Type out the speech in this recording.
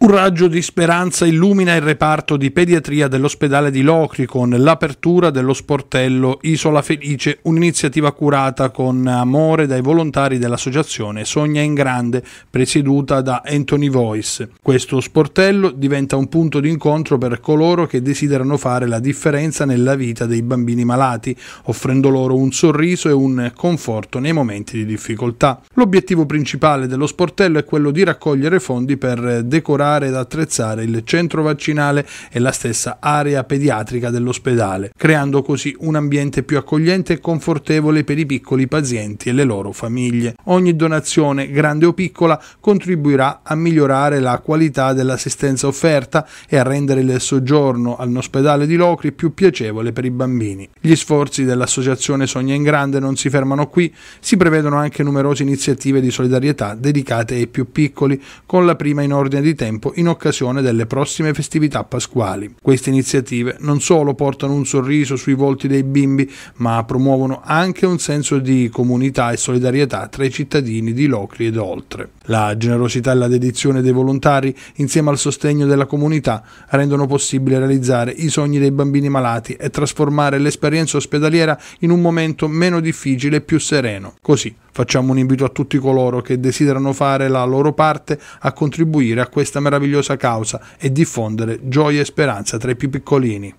Un raggio di speranza illumina il reparto di pediatria dell'ospedale di Locri con l'apertura dello sportello Isola Felice, un'iniziativa curata con amore dai volontari dell'associazione Sogna in Grande, presieduta da Anthony Voice. Questo sportello diventa un punto d'incontro per coloro che desiderano fare la differenza nella vita dei bambini malati, offrendo loro un sorriso e un conforto nei momenti di difficoltà. L'obiettivo principale dello sportello è quello di raccogliere fondi per decorare migliorare ed attrezzare il centro vaccinale e la stessa area pediatrica dell'ospedale, creando così un ambiente più accogliente e confortevole per i piccoli pazienti e le loro famiglie. Ogni donazione, grande o piccola, contribuirà a migliorare la qualità dell'assistenza offerta e a rendere il soggiorno all'ospedale di Locri più piacevole per i bambini. Gli sforzi dell'associazione Sogna in Grande non si fermano qui, si prevedono anche numerose iniziative di solidarietà dedicate ai più piccoli, con la prima in ordine di tempo tempo in occasione delle prossime festività pasquali. Queste iniziative non solo portano un sorriso sui volti dei bimbi, ma promuovono anche un senso di comunità e solidarietà tra i cittadini di Locri ed oltre. La generosità e la dedizione dei volontari, insieme al sostegno della comunità, rendono possibile realizzare i sogni dei bambini malati e trasformare l'esperienza ospedaliera in un momento meno difficile e più sereno. Così Facciamo un invito a tutti coloro che desiderano fare la loro parte a contribuire a questa meravigliosa causa e diffondere gioia e speranza tra i più piccolini.